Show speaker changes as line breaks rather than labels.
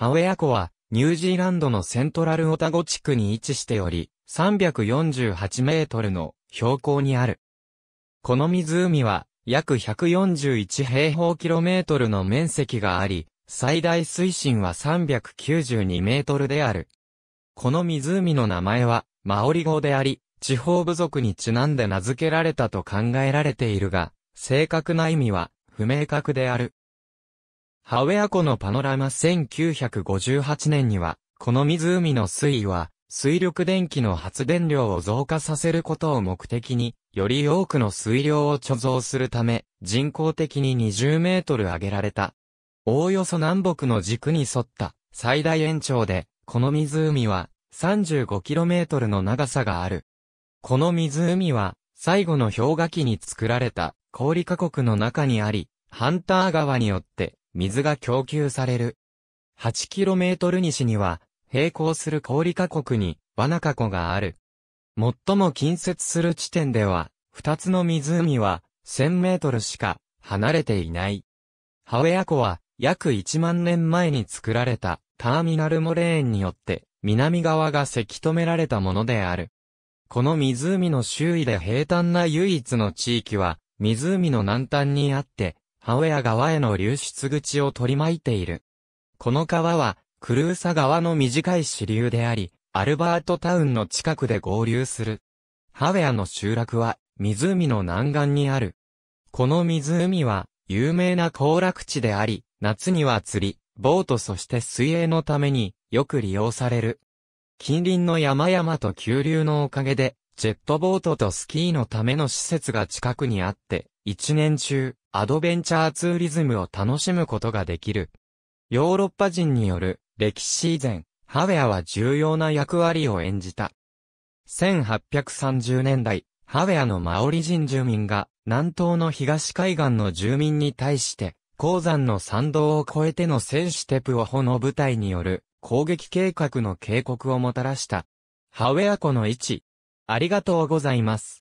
ハウェア湖は、ニュージーランドのセントラルオタゴ地区に位置しており、348メートルの標高にある。この湖は、約141平方キロメートルの面積があり、最大水深は392メートルである。この湖の名前は、マオリ語であり、地方部族にちなんで名付けられたと考えられているが、正確な意味は不明確である。ハウェア湖のパノラマ1958年には、この湖の水位は、水力電気の発電量を増加させることを目的に、より多くの水量を貯蔵するため、人工的に20メートル上げられた。おおよそ南北の軸に沿った最大延長で、この湖は3 5トルの長さがある。この湖は、最後の氷河期に作られた氷河国の中にあり、ハンター川によって水が供給される。8km 西には、並行する氷河国に、罠ナ湖がある。最も近接する地点では、二つの湖は、1000メートルしか、離れていない。ハウェア湖は、約1万年前に作られた、ターミナルモレーンによって、南側がせき止められたものである。この湖の周囲で平坦な唯一の地域は、湖の南端にあって、ハウエア川への流出口を取り巻いている。この川は、クルーサ川の短い支流であり、アルバートタウンの近くで合流する。ハウェアの集落は、湖の南岸にある。この湖は、有名な行楽地であり、夏には釣り、ボートそして水泳のために、よく利用される。近隣の山々と急流のおかげで、ジェットボートとスキーのための施設が近くにあって、一年中、アドベンチャーツーリズムを楽しむことができる。ヨーロッパ人による歴史以前、ハウェアは重要な役割を演じた。1830年代、ハウェアのマオリ人住民が南東の東海岸の住民に対して、鉱山の山道を越えての戦士テプオホの部隊による攻撃計画の警告をもたらした。ハウェア湖の位置、ありがとうございます。